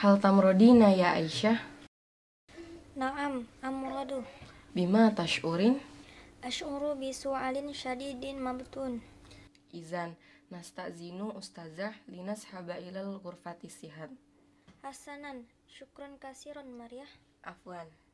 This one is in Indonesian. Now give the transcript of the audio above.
Hal tamrodina ya Aisyah? Naam, amradu. Bima tash'urin? Ash'uru bisu'alin syadidin mabtun. Izan, nasta'zinu ustazah linas haba ilal ghurfati sihat. Hasanan, syukran kasiron Maria. Afwan.